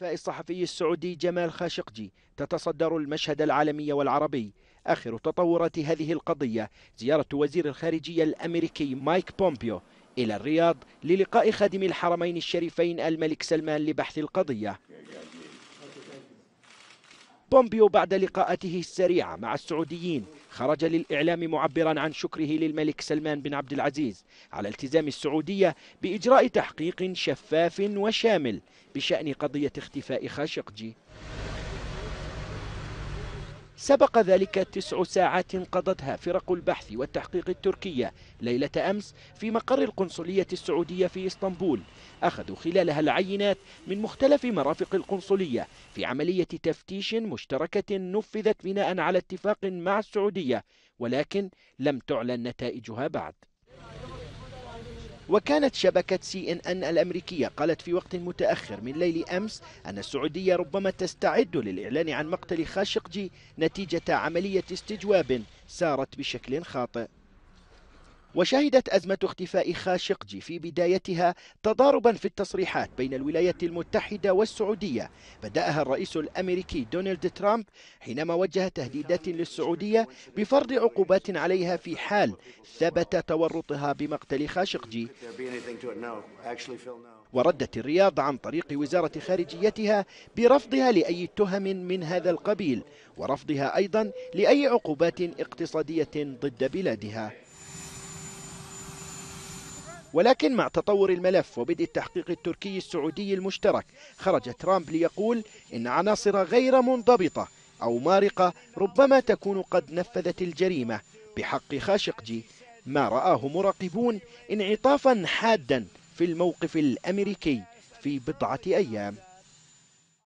إفاء الصحفي السعودي جمال خاشقجي تتصدر المشهد العالمي والعربي آخر تطورات هذه القضية زيارة وزير الخارجية الأمريكي مايك بومبيو إلى الرياض للقاء خادم الحرمين الشريفين الملك سلمان لبحث القضية بومبيو بعد لقاءاته السريعة مع السعوديين خرج للإعلام معبرا عن شكره للملك سلمان بن عبد العزيز على التزام السعودية بإجراء تحقيق شفاف وشامل بشأن قضية اختفاء خاشقجي سبق ذلك تسع ساعات قضتها فرق البحث والتحقيق التركية ليلة أمس في مقر القنصلية السعودية في إسطنبول أخذوا خلالها العينات من مختلف مرافق القنصلية في عملية تفتيش مشتركة نفذت بناء على اتفاق مع السعودية ولكن لم تعلن نتائجها بعد وكانت شبكة سي إن أن الأمريكية قالت في وقت متأخر من ليل أمس أن السعودية ربما تستعد للإعلان عن مقتل خاشقجي نتيجة عملية استجواب سارت بشكل خاطئ وشهدت أزمة اختفاء خاشقجي في بدايتها تضاربا في التصريحات بين الولايات المتحدة والسعودية بدأها الرئيس الأمريكي دونالد ترامب حينما وجه تهديدات للسعودية بفرض عقوبات عليها في حال ثبت تورطها بمقتل خاشقجي وردت الرياض عن طريق وزارة خارجيتها برفضها لأي تهم من هذا القبيل ورفضها أيضا لأي عقوبات اقتصادية ضد بلادها ولكن مع تطور الملف وبدء التحقيق التركي السعودي المشترك خرج ترامب ليقول إن عناصر غير منضبطة أو مارقة ربما تكون قد نفذت الجريمة بحق خاشقجي ما رآه مراقبون انعطافا حادا في الموقف الأمريكي في بضعة أيام